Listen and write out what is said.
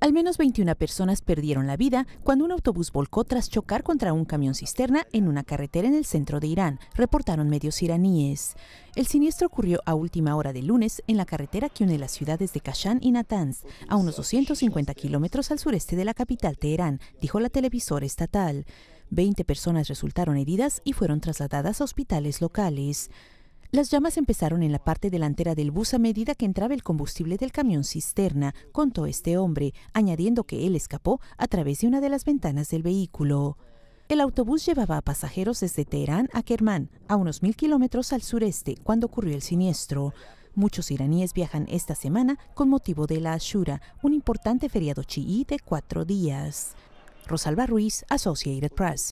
Al menos 21 personas perdieron la vida cuando un autobús volcó tras chocar contra un camión cisterna en una carretera en el centro de Irán, reportaron medios iraníes. El siniestro ocurrió a última hora de lunes en la carretera que une las ciudades de Kashan y Natanz, a unos 250 kilómetros al sureste de la capital Teherán, dijo la televisora estatal. 20 personas resultaron heridas y fueron trasladadas a hospitales locales. Las llamas empezaron en la parte delantera del bus a medida que entraba el combustible del camión cisterna, contó este hombre, añadiendo que él escapó a través de una de las ventanas del vehículo. El autobús llevaba a pasajeros desde Teherán a Kerman, a unos mil kilómetros al sureste, cuando ocurrió el siniestro. Muchos iraníes viajan esta semana con motivo de la Ashura, un importante feriado chií de cuatro días. Rosalba Ruiz, Associated Press.